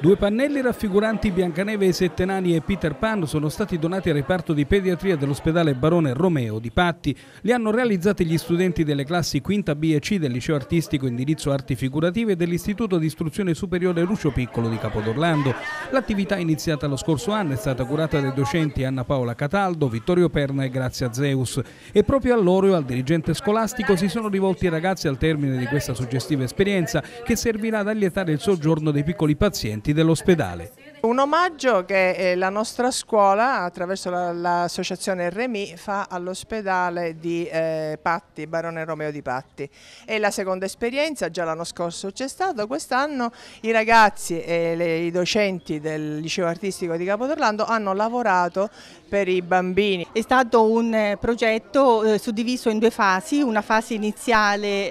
Due pannelli raffiguranti Biancaneve e Sette Nani e Peter Pan sono stati donati al reparto di pediatria dell'ospedale Barone Romeo di Patti. Li hanno realizzati gli studenti delle classi quinta B e C del liceo artistico indirizzo arti figurative dell'istituto di istruzione superiore Lucio Piccolo di Capodorlando. L'attività iniziata lo scorso anno è stata curata dai docenti Anna Paola Cataldo, Vittorio Perna e Grazia Zeus. E proprio a loro e al dirigente scolastico si sono rivolti i ragazzi al termine di questa suggestiva esperienza che servirà ad allietare il soggiorno dei piccoli pazienti pazienti dell'ospedale. Un omaggio che eh, la nostra scuola, attraverso l'associazione Remi, fa all'ospedale di eh, Patti, Barone Romeo di Patti. È la seconda esperienza, già l'anno scorso c'è stato, quest'anno i ragazzi e i docenti del liceo artistico di Capodorlando hanno lavorato per i bambini. È stato un eh, progetto suddiviso in due fasi, una fase iniziale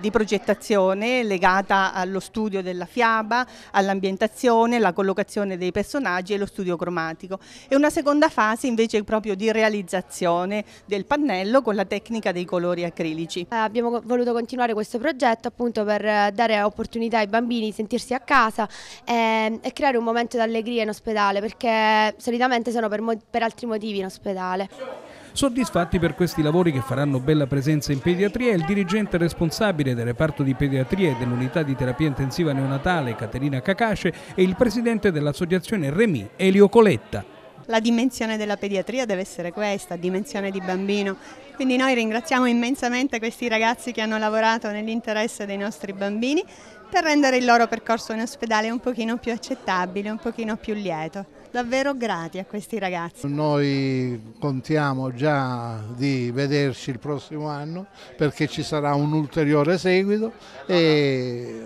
di progettazione legata allo studio della fiaba, all'ambientazione recitazione, la collocazione dei personaggi e lo studio cromatico e una seconda fase invece è proprio di realizzazione del pannello con la tecnica dei colori acrilici. Eh, abbiamo voluto continuare questo progetto appunto per dare opportunità ai bambini di sentirsi a casa eh, e creare un momento d'allegria in ospedale perché solitamente sono per, per altri motivi in ospedale. Soddisfatti per questi lavori che faranno bella presenza in pediatria, il dirigente responsabile del reparto di pediatria e dell'unità di terapia intensiva neonatale Caterina Cacace e il presidente dell'associazione Remi Elio Coletta. La dimensione della pediatria deve essere questa, dimensione di bambino. Quindi noi ringraziamo immensamente questi ragazzi che hanno lavorato nell'interesse dei nostri bambini per rendere il loro percorso in ospedale un pochino più accettabile, un pochino più lieto davvero grati a questi ragazzi. Noi contiamo già di vederci il prossimo anno perché ci sarà un ulteriore seguito e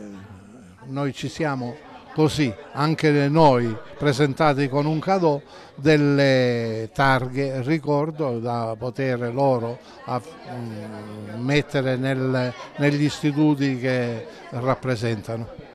noi ci siamo così, anche noi presentati con un cadeau, delle targhe ricordo da poter loro a, mh, mm, mettere nel, negli istituti che rappresentano.